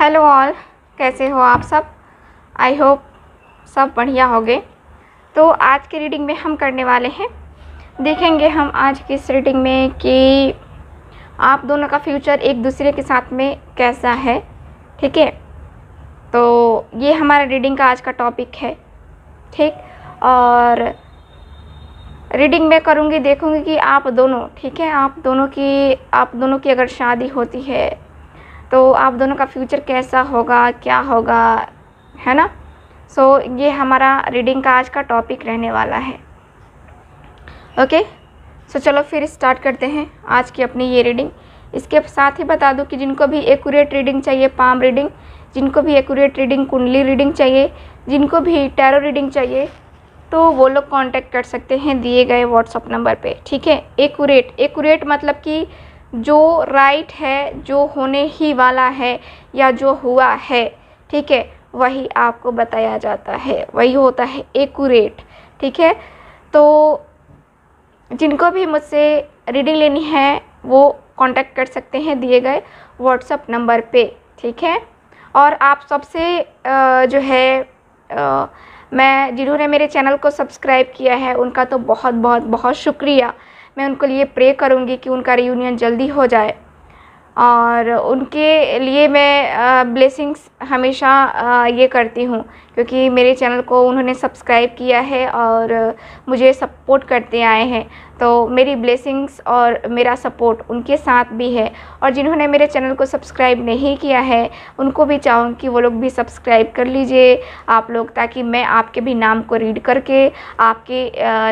hello all कैसे हो आप सब आई होप सब बढ़िया हो गए तो आज की रीडिंग में हम करने वाले हैं देखेंगे हम आज की इस रीडिंग में कि आप दोनों का फ्यूचर एक दूसरे के साथ में कैसा है ठीक है तो ये हमारा रीडिंग का आज का टॉपिक है ठीक और रीडिंग में करूँगी देखूँगी कि आप दोनों ठीक है आप दोनों की आप दोनों की अगर शादी होती है तो आप दोनों का फ्यूचर कैसा होगा क्या होगा है ना सो so, ये हमारा रीडिंग का आज का टॉपिक रहने वाला है ओके सो so, चलो फिर स्टार्ट करते हैं आज की अपनी ये रीडिंग इसके साथ ही बता दूं कि जिनको भी एकूरेट रीडिंग चाहिए पाम रीडिंग जिनको भी एकूरेट रीडिंग कुंडली रीडिंग चाहिए जिनको भी टैरो रीडिंग चाहिए तो वो लोग कांटेक्ट कर सकते हैं दिए गए व्हाट्सअप नंबर पे ठीक है एकूरेट एकूरेट मतलब कि जो राइट है जो होने ही वाला है या जो हुआ है ठीक है वही आपको बताया जाता है वही होता है एकूरेट ठीक है तो जिनको भी मुझसे रीडिंग लेनी है वो कांटेक्ट कर सकते हैं दिए गए व्हाट्सअप नंबर पे ठीक है और आप सबसे जो है मैं जिन्होंने मेरे चैनल को सब्सक्राइब किया है उनका तो बहुत बहुत बहुत शुक्रिया मैं उनके लिए प्रे करूँगी कि उनका रियूनियन जल्दी हो जाए और उनके लिए मैं ब्लेसिंग्स हमेशा ये करती हूँ क्योंकि मेरे चैनल को उन्होंने सब्सक्राइब किया है और मुझे सपोर्ट करते आए हैं तो मेरी ब्लेसिंग्स और मेरा सपोर्ट उनके साथ भी है और जिन्होंने मेरे चैनल को सब्सक्राइब नहीं किया है उनको भी चाहूँ कि वो लोग भी सब्सक्राइब कर लीजिए आप लोग ताकि मैं आपके भी नाम को रीड करके आपके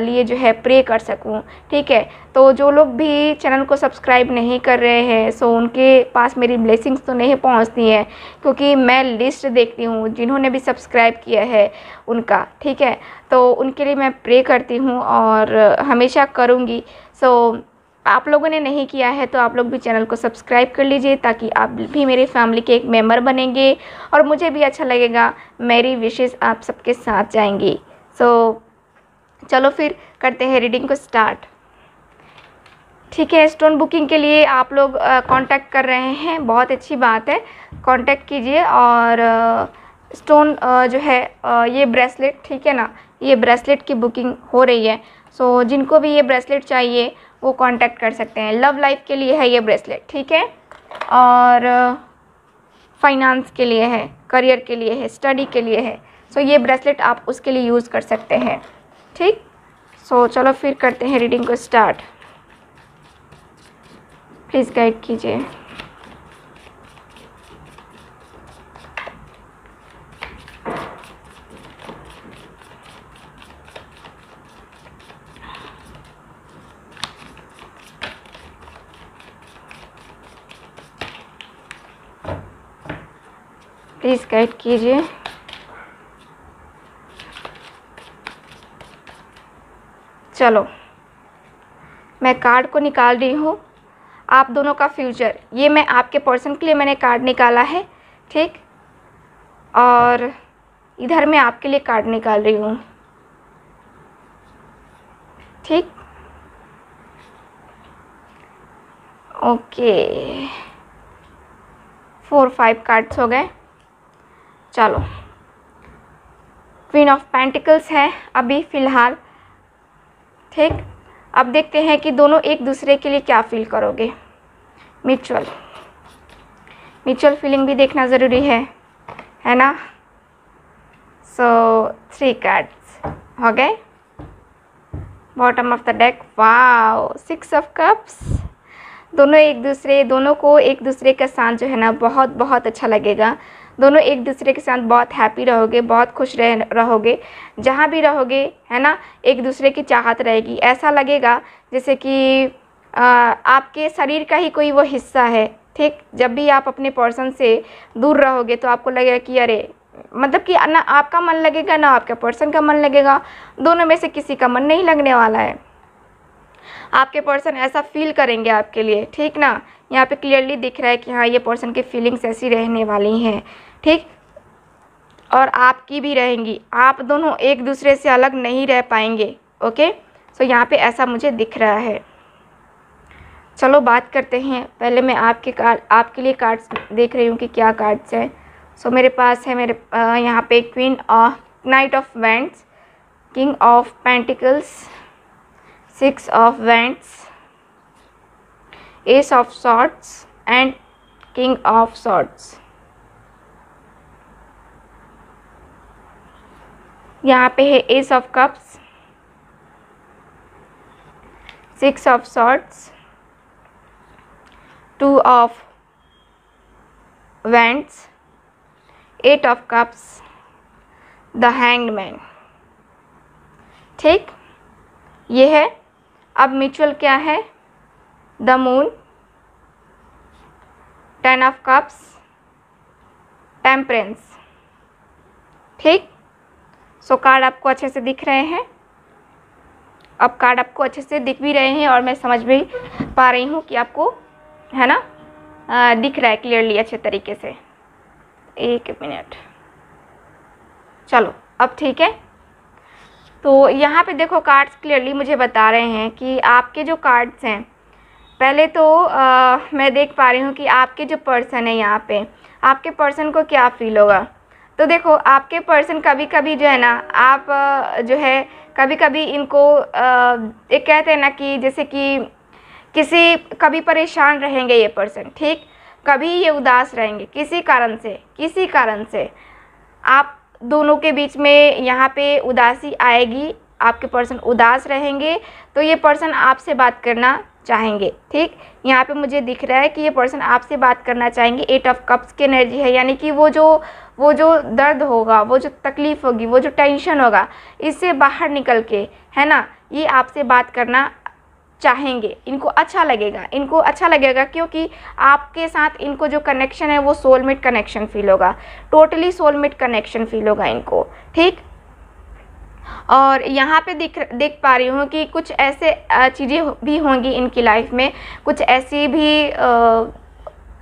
लिए जो है प्रे कर सकूँ ठीक है तो जो लोग भी चैनल को सब्सक्राइब नहीं कर रहे हैं सो उनके पास मेरी ब्लेसिंग्स तो नहीं पहुंचती हैं क्योंकि मैं लिस्ट देखती हूँ जिन्होंने भी सब्सक्राइब किया है उनका ठीक है तो उनके लिए मैं प्रे करती हूँ और हमेशा करूँगी सो आप लोगों ने नहीं किया है तो आप लोग भी चैनल को सब्सक्राइब कर लीजिए ताकि आप भी मेरी फैमिली के एक मेम्बर बनेंगे और मुझे भी अच्छा लगेगा मेरी विशेज़ आप सबके साथ जाएंगी सो so, चलो फिर करते हैं रीडिंग को स्टार्ट ठीक है स्टोन बुकिंग के लिए आप लोग कांटेक्ट कर रहे हैं बहुत अच्छी बात है कांटेक्ट कीजिए और स्टोन जो है ये ब्रेसलेट ठीक है ना ये ब्रेसलेट की बुकिंग हो रही है सो so, जिनको भी ये ब्रेसलेट चाहिए वो कांटेक्ट कर सकते हैं लव लाइफ के लिए है ये ब्रेसलेट ठीक है और फाइनेंस के लिए है करियर के लिए है स्टडी के लिए है सो so, ये ब्रेसलेट आप उसके लिए यूज़ कर सकते हैं ठीक सो so, चलो फिर करते हैं रीडिंग को स्टार्ट प्लीज़ गाइड कीजिए प्लीज़ गाइड कीजिए चलो मैं कार्ड को निकाल रही हूँ आप दोनों का फ्यूचर ये मैं आपके पर्सन के लिए मैंने कार्ड निकाला है ठीक और इधर मैं आपके लिए कार्ड निकाल रही हूँ ठीक ओके फोर फाइव कार्ड्स हो गए चलो क्वीन ऑफ पेंटिकल्स है अभी फ़िलहाल ठीक अब देखते हैं कि दोनों एक दूसरे के लिए क्या फील करोगे म्यूचुअल म्यूचुअल फीलिंग भी देखना ज़रूरी है है ना सो थ्री कार्ड्स हो गए bottom of the deck wow six of cups दोनों एक दूसरे दोनों को एक दूसरे के साथ जो है ना बहुत बहुत अच्छा लगेगा दोनों एक दूसरे के साथ बहुत हैप्पी रहोगे बहुत खुश रह रहोगे जहाँ भी रहोगे है ना एक दूसरे की चाहत रहेगी ऐसा लगेगा जैसे कि आपके शरीर का ही कोई वो हिस्सा है ठीक जब भी आप अपने पर्सन से दूर रहोगे तो आपको लगेगा कि अरे मतलब कि ना आपका मन लगेगा ना आपके पर्सन का मन लगेगा दोनों में से किसी का मन नहीं लगने वाला है आपके पर्सन ऐसा फील करेंगे आपके लिए ठीक ना यहाँ पे क्लियरली दिख रहा है कि हाँ ये पर्सन की फीलिंग्स ऐसी रहने वाली हैं ठीक और आपकी भी रहेंगी आप दोनों एक दूसरे से अलग नहीं रह पाएंगे ओके सो यहाँ पे ऐसा मुझे दिख रहा है चलो बात करते हैं पहले मैं आपके कार्ड आपके लिए कार्ड्स देख रही हूँ कि क्या कार्ड्स हैं सो मेरे पास है मेरे यहाँ पे queen knight of wands king of pentacles six of wands ace of swords and king of swords यहाँ पे है ace of cups six of swords two of wands eight of cups the hanged ठीक ये है अब mutual क्या है the moon ten of cups temperance ठीक सो कार्ड आपको अच्छे से दिख रहे हैं अब कार्ड आपको अच्छे से दिख भी रहे हैं और मैं समझ भी पा रही हूँ कि आपको है ना आ, दिख रहा है क्लियरली अच्छे तरीके से एक मिनट चलो अब ठीक है तो यहाँ पे देखो कार्ड्स क्लियरली मुझे बता रहे हैं कि आपके जो कार्ड्स हैं पहले तो आ, मैं देख पा रही हूँ कि आपके जो पर्सन है यहाँ पे आपके पर्सन को क्या फील होगा तो देखो आपके पर्सन कभी कभी जो है ना आप जो है कभी कभी इनको एक कहते हैं ना कि जैसे कि किसी कभी परेशान रहेंगे ये पर्सन ठीक कभी ये उदास रहेंगे किसी कारण से किसी कारण से आप दोनों के बीच में यहाँ पे उदासी आएगी आपके पर्सन उदास रहेंगे तो ये पर्सन आपसे बात करना चाहेंगे ठीक यहाँ पे मुझे दिख रहा है कि ये पर्सन आपसे बात करना चाहेंगे एट ऑफ कप्स की एनर्जी है यानी कि वो जो वो जो दर्द होगा वो जो तकलीफ़ होगी वो जो टेंशन होगा इससे बाहर निकल के है ना ये आपसे बात करना चाहेंगे इनको अच्छा लगेगा इनको अच्छा लगेगा क्योंकि आपके साथ इनको जो कनेक्शन है वो सोलमेट कनेक्शन फील होगा टोटली सोलमेट कनेक्शन फील होगा इनको ठीक और यहाँ पे देख देख पा रही हूँ कि कुछ ऐसे चीज़ें भी होंगी इनकी लाइफ में कुछ ऐसी भी आ,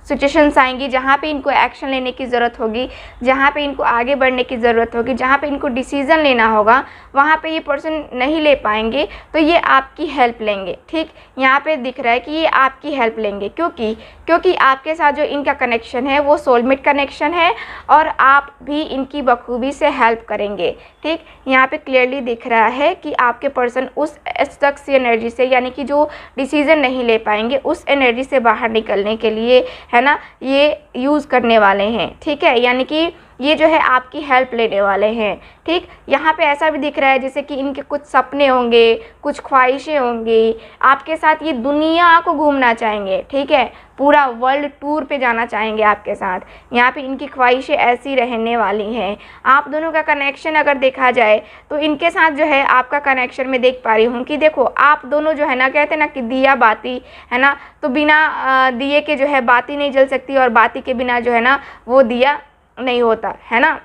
सिचुएशंस आएंगी जहाँ पे इनको एक्शन लेने की ज़रूरत होगी जहाँ पे इनको आगे बढ़ने की ज़रूरत होगी जहाँ पे इनको डिसीज़न लेना होगा वहाँ पे ये पर्सन नहीं ले पाएंगे तो ये आपकी हेल्प लेंगे ठीक यहाँ पे दिख रहा है कि ये आपकी हेल्प लेंगे क्योंकि क्योंकि आपके साथ जो इनका कनेक्शन है वो सोलमेट कनेक्शन है और आप भी इनकी बखूबी से हेल्प करेंगे ठीक यहाँ पर क्लियरली दिख रहा है कि आपके पर्सन उस स्टक्स एनर्जी से यानी कि जो डिसीज़न नहीं ले पाएंगे उस एनर्जी से बाहर निकलने के लिए है ना ये यूज़ करने वाले हैं ठीक है यानी कि ये जो है आपकी हेल्प लेने वाले हैं ठीक यहाँ पे ऐसा भी दिख रहा है जैसे कि इनके कुछ सपने होंगे कुछ ख्वाहिशें होंगी आपके साथ ये दुनिया को घूमना चाहेंगे ठीक है पूरा वर्ल्ड टूर पे जाना चाहेंगे आपके साथ यहाँ पे इनकी ख्वाहिशें ऐसी रहने वाली हैं आप दोनों का कनेक्शन अगर देखा जाए तो इनके साथ जो है आपका कनेक्शन में देख पा रही हूँ कि देखो आप दोनों जो है ना कहते ना कि दिया बाती है ना तो बिना दिए के जो है बाती नहीं जल सकती और बाती के बिना जो है ना वो दिया नहीं होता है ना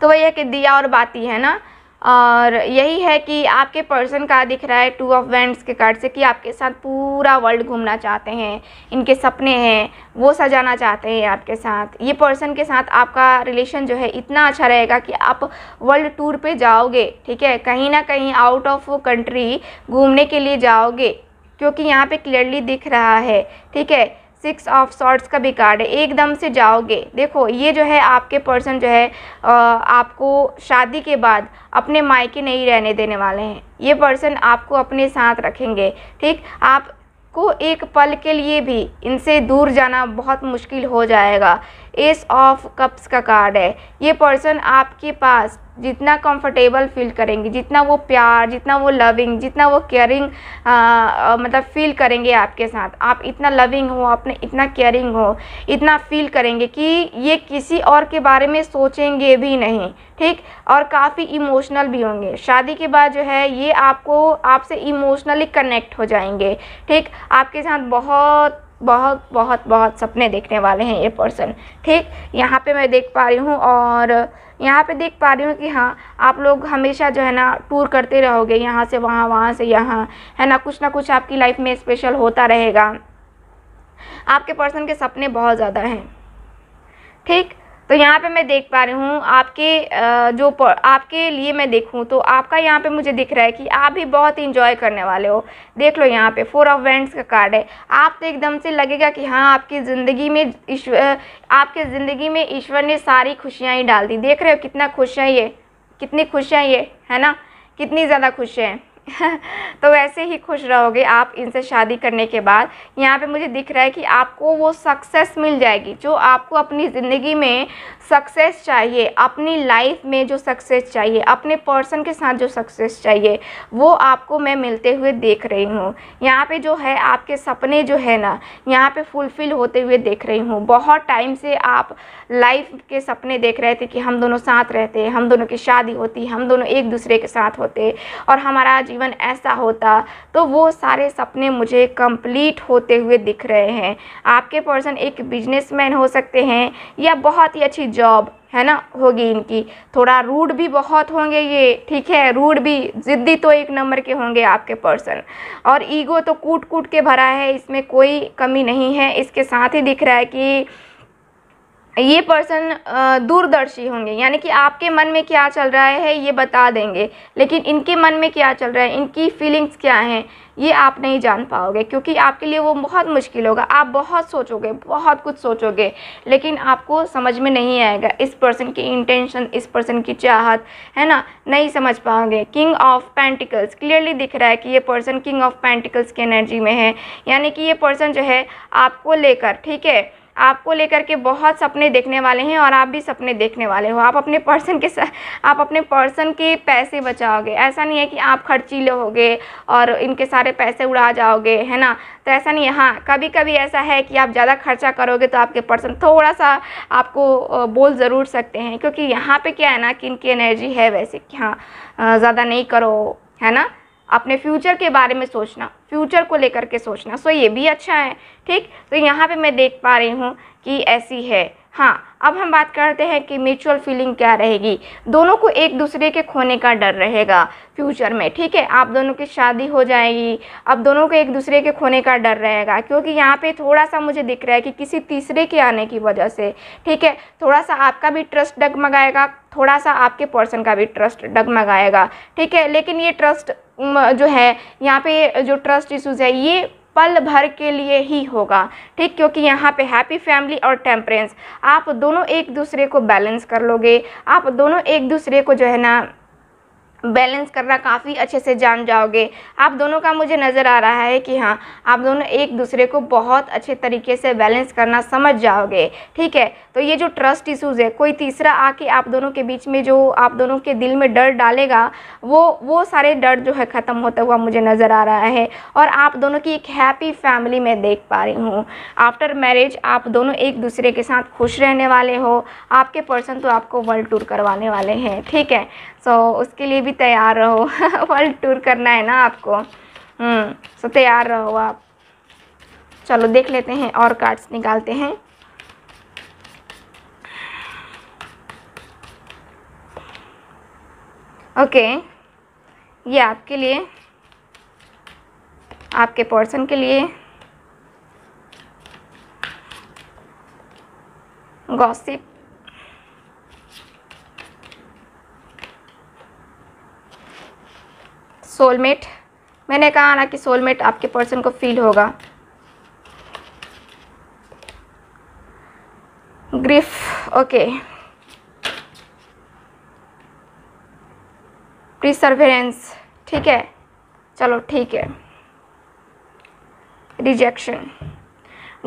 तो वही है कि दिया और बाती है ना और यही है कि आपके पर्सन का दिख रहा है टू ऑफ वेंट्स के कार्ड से कि आपके साथ पूरा वर्ल्ड घूमना चाहते हैं इनके सपने हैं वो सजाना चाहते हैं आपके साथ ये पर्सन के साथ आपका रिलेशन जो है इतना अच्छा रहेगा कि आप वर्ल्ड टूर पे जाओगे ठीक है कहीं ना कहीं आउट ऑफ कंट्री घूमने के लिए जाओगे क्योंकि यहाँ पर क्लियरली दिख रहा है ठीक है सिक्स ऑफ शॉर्ट्स का भी कार्ड है एकदम से जाओगे देखो ये जो है आपके पर्सन जो है आपको शादी के बाद अपने मायके नहीं रहने देने वाले हैं ये पर्सन आपको अपने साथ रखेंगे ठीक आप को एक पल के लिए भी इनसे दूर जाना बहुत मुश्किल हो जाएगा एस ऑफ कप्स का कार्ड है ये पर्सन आपके पास जितना कंफर्टेबल फील करेंगे जितना वो प्यार जितना वो लविंग जितना वो केयरिंग मतलब फील करेंगे आपके साथ आप इतना लविंग हो आपने इतना केयरिंग हो इतना फील करेंगे कि ये किसी और के बारे में सोचेंगे भी नहीं ठीक और काफ़ी इमोशनल भी होंगे शादी के बाद जो है ये आपको आपसे इमोशनली कनेक्ट हो जाएंगे ठीक आपके साथ बहुत बहुत बहुत बहुत सपने देखने वाले हैं ये पर्सन ठीक यहाँ पे मैं देख पा रही हूँ और यहाँ पे देख पा रही हूँ कि हाँ आप लोग हमेशा जो है ना टूर करते रहोगे यहाँ से वहाँ वहाँ से यहाँ है ना कुछ ना कुछ आपकी लाइफ में स्पेशल होता रहेगा आपके पर्सन के सपने बहुत ज़्यादा हैं ठीक तो यहाँ पे मैं देख पा रही हूँ आपके जो आपके लिए मैं देखूँ तो आपका यहाँ पे मुझे दिख रहा है कि आप भी बहुत ही इंजॉय करने वाले हो देख लो यहाँ पे फोर ऑफ वेंट्स का कार्ड है आप तो एकदम से लगेगा कि हाँ आपकी ज़िंदगी में ईश्वर आपके ज़िंदगी में ईश्वर ने सारी खुशियाँ ही डाल दी देख रहे हो कितना खुश है ये कितनी खुश है ये है ना कितनी ज़्यादा खुश है तो वैसे ही खुश रहोगे आप इनसे शादी करने के बाद यहाँ पे मुझे दिख रहा है कि आपको वो सक्सेस मिल जाएगी जो आपको अपनी ज़िंदगी में सक्सेस चाहिए अपनी लाइफ में जो सक्सेस चाहिए अपने पर्सन के साथ जो सक्सेस चाहिए वो आपको मैं मिलते हुए देख रही हूँ यहाँ पे जो है आपके सपने जो है ना यहाँ पे फुलफ़िल होते हुए देख रही हूँ बहुत टाइम से आप लाइफ के सपने देख रहे थे कि हम दोनों साथ रहते हम दोनों की शादी होती हम दोनों एक दूसरे के साथ होते और हमारा जीवन ऐसा होता तो वो सारे सपने मुझे कंप्लीट होते हुए दिख रहे हैं आपके पर्सन एक बिजनेसमैन हो सकते हैं या बहुत ही अच्छी जॉब है ना होगी इनकी थोड़ा रूड भी बहुत होंगे ये ठीक है रूड भी ज़िद्दी तो एक नंबर के होंगे आपके पर्सन और ईगो तो कूट कूट के भरा है इसमें कोई कमी नहीं है इसके साथ ही दिख रहा है कि ये पर्सन दूरदर्शी होंगे यानी कि आपके मन में क्या चल रहा है ये बता देंगे लेकिन इनके मन में क्या चल रहा है इनकी फीलिंग्स क्या हैं ये आप नहीं जान पाओगे क्योंकि आपके लिए वो बहुत मुश्किल होगा आप बहुत सोचोगे बहुत कुछ सोचोगे लेकिन आपको समझ में नहीं आएगा इस पर्सन की इंटेंशन इस पर्सन की चाहत है ना नहीं समझ पाओगे किंग ऑफ पेंटिकल्स क्लियरली दिख रहा है कि ये पर्सन किंग ऑफ पेंटिकल्स की एनर्जी में है यानी कि ये पर्सन जो है आपको लेकर ठीक है आपको लेकर के बहुत सपने देखने वाले हैं और आप भी सपने देखने वाले हो आप अपने पर्सन के आप अपने पर्सन के पैसे बचाओगे ऐसा नहीं है कि आप खर्चीले होगे और इनके सारे पैसे उड़ा जाओगे है ना तो ऐसा नहीं है हाँ कभी कभी ऐसा है कि आप ज़्यादा खर्चा करोगे तो आपके पर्सन थोड़ा सा आपको बोल ज़रूर सकते हैं क्योंकि यहाँ पर क्या है ना कि इनकी एनर्जी है वैसे कि हाँ ज़्यादा नहीं करो है ना अपने फ्यूचर के बारे में सोचना फ्यूचर को लेकर के सोचना सो ये भी अच्छा है ठीक तो यहाँ पे मैं देख पा रही हूँ कि ऐसी है हाँ अब हम बात करते हैं कि म्यूचुअल फीलिंग क्या रहेगी दोनों को एक दूसरे के खोने का डर रहेगा फ्यूचर में ठीक है आप दोनों की शादी हो जाएगी अब दोनों को एक दूसरे के खोने का डर रहेगा क्योंकि यहाँ पे थोड़ा सा मुझे दिख रहा है कि किसी तीसरे के आने की वजह से ठीक है थोड़ा सा आपका भी ट्रस्ट डगमगाएगा थोड़ा सा आपके पर्सन का भी ट्रस्ट डगमगाएगा ठीक है लेकिन ये ट्रस्ट जो है यहाँ पे जो ट्रस्ट इशूज़ है ये पल भर के लिए ही होगा ठीक क्योंकि यहाँ पे हैप्पी फैमिली और टेम्परेंस आप दोनों एक दूसरे को बैलेंस कर लोगे आप दोनों एक दूसरे को जो है ना बैलेंस करना काफ़ी अच्छे से जान जाओगे आप दोनों का मुझे नज़र आ रहा है कि हाँ आप दोनों एक दूसरे को बहुत अच्छे तरीके से बैलेंस करना समझ जाओगे ठीक है तो ये जो ट्रस्ट इशूज़ है कोई तीसरा आके आप दोनों के बीच में जो आप दोनों के दिल में डर डालेगा वो वो सारे डर जो है ख़त्म होता हुआ मुझे नज़र आ रहा है और आप दोनों की एक हैप्पी फैमिली मैं देख पा रही हूँ आफ्टर मैरिज आप दोनों एक दूसरे के साथ खुश रहने वाले हो आपके पर्सन तो आपको वर्ल्ड टूर करवाने वाले हैं ठीक है सो so, उसके लिए भी तैयार रहो वर्ल्ड टूर करना है ना आपको सो हम्म, so, तैयार रहो आप चलो देख लेते हैं और कार्ड्स निकालते हैं ओके okay, ये आपके लिए आपके पर्सन के लिए गॉसिप सोलमेट मैंने कहा ना कि सोलमेट आपके पर्सन को फील होगा ग्रीफ ओके प्रिसर्वेरेंस ठीक है चलो ठीक है रिजेक्शन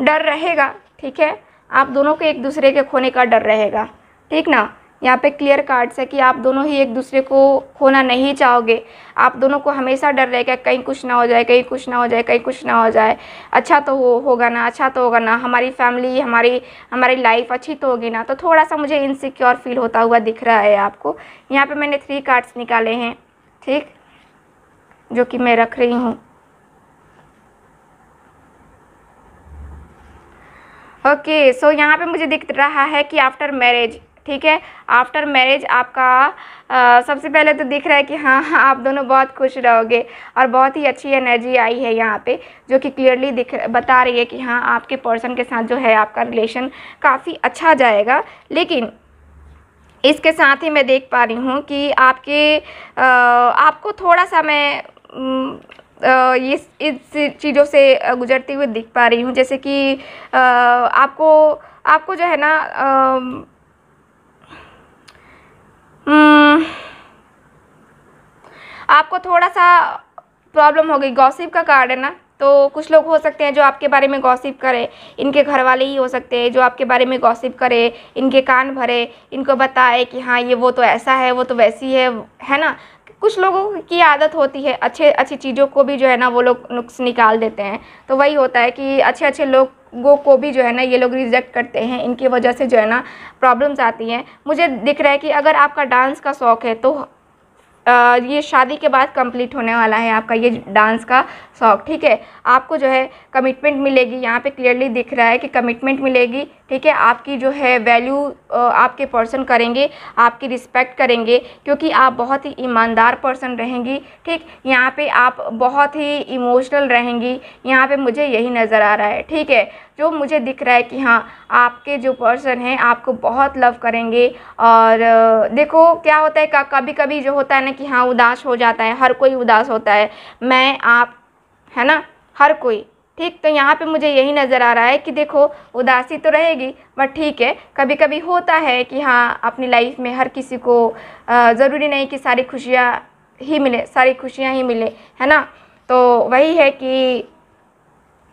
डर रहेगा ठीक है आप दोनों को एक दूसरे के खोने का डर रहेगा ठीक ना यहाँ पे क्लियर कार्ड्स है कि आप दोनों ही एक दूसरे को खोना नहीं चाहोगे आप दोनों को हमेशा डर रहेगा कहीं कुछ ना हो जाए कहीं कुछ ना हो जाए कहीं कुछ ना हो जाए अच्छा तो हो होगा ना अच्छा तो होगा ना हमारी फैमिली हमारी हमारी लाइफ अच्छी तो होगी ना तो थोड़ा सा मुझे इनसिक्योर फील होता हुआ दिख रहा है आपको यहाँ पर मैंने थ्री कार्ड्स निकाले हैं ठीक जो कि मैं रख रही हूँ ओके सो यहाँ पे मुझे दिख रहा है कि आफ्टर मैरिज ठीक है आफ्टर मैरिज आपका आ, सबसे पहले तो दिख रहा है कि हाँ हाँ आप दोनों बहुत खुश रहोगे और बहुत ही अच्छी एनर्जी आई है यहाँ पे जो कि क्लियरली दिख बता रही है कि हाँ आपके पर्सन के साथ जो है आपका रिलेशन काफ़ी अच्छा जाएगा लेकिन इसके साथ ही मैं देख पा रही हूँ कि आपके आ, आपको थोड़ा सा मैं न, इस चीज़ों से गुजरती हुई दिख पा रही हूँ जैसे कि आपको आपको जो है ना हम्म, आपको थोड़ा सा प्रॉब्लम हो गई गॉसिप का कार्ड है ना तो कुछ लोग हो सकते हैं जो आपके बारे में गॉसिप करे इनके घर वाले ही हो सकते हैं जो आपके बारे में गॉसिप करे इनके कान भरे इनको बताए कि हाँ ये वो तो ऐसा है वो तो वैसी है है ना कुछ लोगों की आदत होती है अच्छे अच्छी चीज़ों को भी जो है ना वो लोग नुक्स निकाल देते हैं तो वही होता है कि अच्छे अच्छे लोग लोगों को भी जो है ना ये लोग रिजेक्ट करते हैं इनकी वजह से जो है ना प्रॉब्लम्स आती हैं मुझे दिख रहा है कि अगर आपका डांस का शौक़ है तो आ, ये शादी के बाद कंप्लीट होने वाला है आपका ये डांस का शौक़ ठीक है आपको जो है कमिटमेंट मिलेगी यहाँ पे क्लियरली दिख रहा है कि कमिटमेंट मिलेगी ठीक है आपकी जो है वैल्यू आपके पर्सन करेंगे आपकी रिस्पेक्ट करेंगे क्योंकि आप बहुत ही ईमानदार पर्सन रहेंगी ठीक यहाँ पे आप बहुत ही इमोशनल रहेंगी यहाँ पे मुझे यही नज़र आ रहा है ठीक है जो मुझे दिख रहा है कि हाँ आपके जो पर्सन हैं आपको बहुत लव करेंगे और देखो क्या होता है कभी कभी जो होता है ना कि हाँ उदास हो जाता है हर कोई उदास होता है मैं आप है ना हर कोई ठीक तो यहाँ पे मुझे यही नज़र आ रहा है कि देखो उदासी तो रहेगी बट ठीक है कभी कभी होता है कि हाँ अपनी लाइफ में हर किसी को ज़रूरी नहीं कि सारी खुशियाँ ही मिले सारी खुशियाँ ही मिले है ना तो वही है कि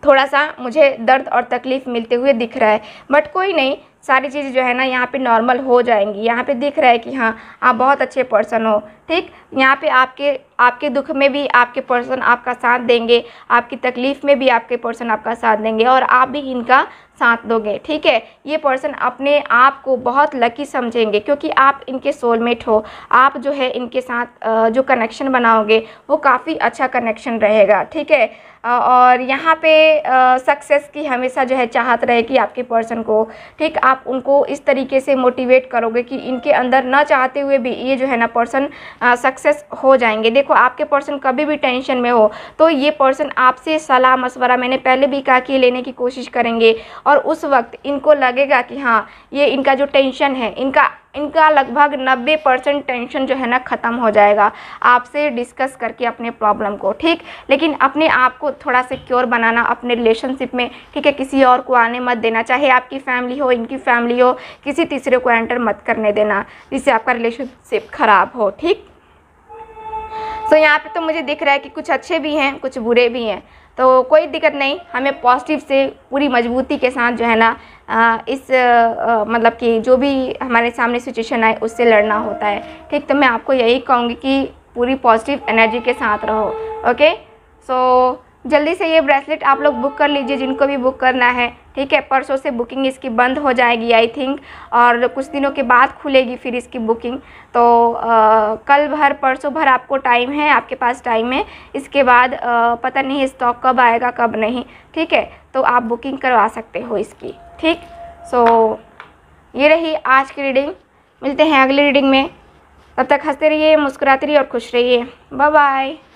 थोड़ा सा मुझे दर्द और तकलीफ़ मिलते हुए दिख रहा है बट कोई नहीं सारी चीज़ें जो है ना यहाँ पे नॉर्मल हो जाएंगी यहाँ पे दिख रहा है कि हाँ आप बहुत अच्छे पर्सन हो ठीक यहाँ पे आपके आपके दुख में भी आपके पर्सन आपका साथ देंगे आपकी तकलीफ़ में भी आपके पर्सन आपका साथ देंगे और आप भी इनका साथ दोगे ठीक है ये पर्सन अपने आप को बहुत लकी समझेंगे क्योंकि आप इनके सोलमेट हो आप जो है इनके साथ जो कनेक्शन बनाओगे वो काफ़ी अच्छा कनेक्शन रहेगा ठीक है और यहाँ पे सक्सेस की हमेशा जो है चाहत रहे कि आपके पर्सन को ठीक आप उनको इस तरीके से मोटिवेट करोगे कि इनके अंदर ना चाहते हुए भी ये जो है ना पर्सन सक्सेस हो जाएंगे देखो आपके पर्सन कभी भी टेंशन में हो तो ये पर्सन आपसे सलाह मशवरा मैंने पहले भी कहा कि लेने की कोशिश करेंगे और उस वक्त इनको लगेगा कि हाँ ये इनका जो टेंशन है इनका इनका लगभग 90 परसेंट टेंशन जो है ना ख़त्म हो जाएगा आपसे डिस्कस करके अपने प्रॉब्लम को ठीक लेकिन अपने आप को थोड़ा सिक्योर बनाना अपने रिलेशनशिप में ठीक है किसी और को आने मत देना चाहे आपकी फैमिली हो इनकी फैमिली हो किसी तीसरे को एंटर मत करने देना जिससे आपका रिलेशनशिप ख़राब हो ठीक सो तो यहाँ पे तो मुझे दिख रहा है कि कुछ अच्छे भी हैं कुछ बुरे भी हैं तो कोई दिक्कत नहीं हमें पॉजिटिव से पूरी मजबूती के साथ जो है ना इस मतलब कि जो भी हमारे सामने सिचुएशन आए उससे लड़ना होता है ठीक तो मैं आपको यही कहूँगी कि पूरी पॉजिटिव एनर्जी के साथ रहो ओके सो so, जल्दी से ये ब्रेसलेट आप लोग बुक कर लीजिए जिनको भी बुक करना है ठीक है परसों से बुकिंग इसकी बंद हो जाएगी आई थिंक और कुछ दिनों के बाद खुलेगी फिर इसकी बुकिंग तो आ, कल भर परसों भर आपको टाइम है आपके पास टाइम है इसके बाद आ, पता नहीं स्टॉक कब आएगा कब नहीं ठीक है तो आप बुकिंग करवा सकते हो इसकी ठीक सो so, ये रही आज की रीडिंग मिलते हैं अगली रीडिंग में तब तक हंसते रहिए मुस्कुराते रहिए और खुश रहिए बाय बाय